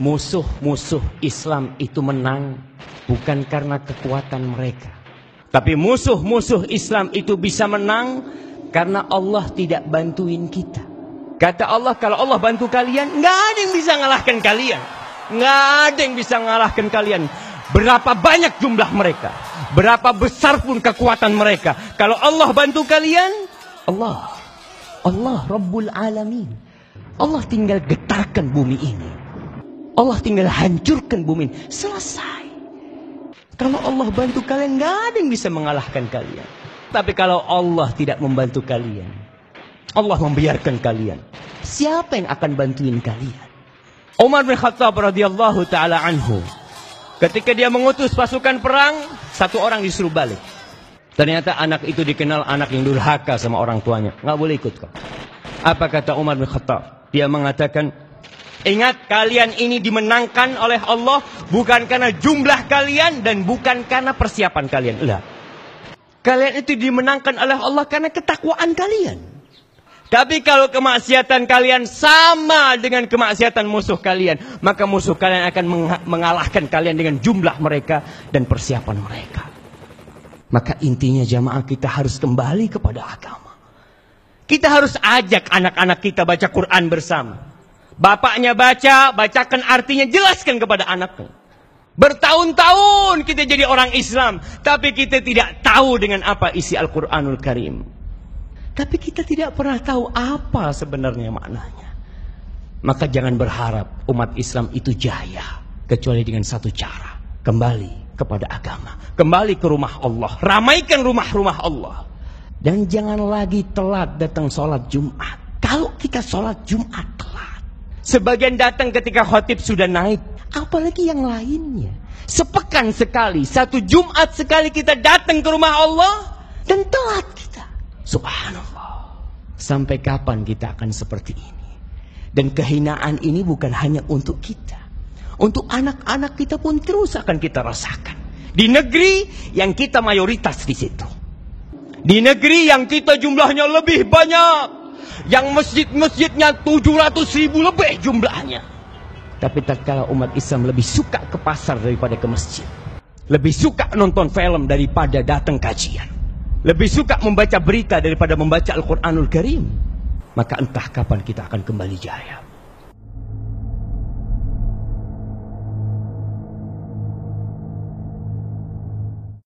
musuh-musuh Islam itu menang bukan karena kekuatan mereka. Tapi musuh-musuh Islam itu bisa menang karena Allah tidak bantuin kita. Kata Allah, kalau Allah bantu kalian, nggak ada yang bisa ngalahkan kalian. Nggak ada yang bisa ngalahkan kalian. Berapa banyak jumlah mereka. Berapa besar pun kekuatan mereka. Kalau Allah bantu kalian, Allah. Allah Rabbul Alamin. Allah tinggal getarkan bumi ini. Allah tinggal hancurkan bumi. Selesai. Kalau Allah bantu kalian, nggak ada yang bisa mengalahkan kalian. Tapi kalau Allah tidak membantu kalian, Allah membiarkan kalian. Siapa yang akan bantuin kalian? Umar bin Khattab radhiyallahu taala anhu. Ketika dia mengutus pasukan perang, satu orang disuruh balik. Ternyata anak itu dikenal anak yang durhaka sama orang tuanya. Nggak boleh ikut kok. Apa kata Umar bin Khattab? Dia mengatakan, Ingat kalian ini dimenangkan oleh Allah bukan karena jumlah kalian dan bukan karena persiapan kalian. Lah. Kalian itu dimenangkan oleh Allah karena ketakwaan kalian. Tapi kalau kemaksiatan kalian sama dengan kemaksiatan musuh kalian, maka musuh kalian akan mengalahkan kalian dengan jumlah mereka dan persiapan mereka. Maka intinya jamaah kita harus kembali kepada agama. Kita harus ajak anak-anak kita baca Quran bersama. Bapaknya baca, bacakan artinya, jelaskan kepada anaknya. Bertahun-tahun kita jadi orang Islam, tapi kita tidak tahu dengan apa isi Al-Quranul Karim. Tapi kita tidak pernah tahu apa sebenarnya maknanya. Maka jangan berharap umat Islam itu jaya, kecuali dengan satu cara. Kembali kepada agama, kembali ke rumah Allah, ramaikan rumah-rumah Allah. Dan jangan lagi telat datang sholat Jumat. Kalau kita sholat Jumat, Sebagian datang ketika khotib sudah naik. Apalagi yang lainnya. Sepekan sekali, satu Jumat sekali kita datang ke rumah Allah. Dan telat kita. Subhanallah. Sampai kapan kita akan seperti ini? Dan kehinaan ini bukan hanya untuk kita. Untuk anak-anak kita pun terus akan kita rasakan. Di negeri yang kita mayoritas di situ. Di negeri yang kita jumlahnya lebih banyak yang masjid-masjidnya 700 ribu lebih jumlahnya. Tapi tak tatkala umat Islam lebih suka ke pasar daripada ke masjid. Lebih suka nonton film daripada datang kajian. Lebih suka membaca berita daripada membaca Al-Quranul Karim. Maka entah kapan kita akan kembali jaya.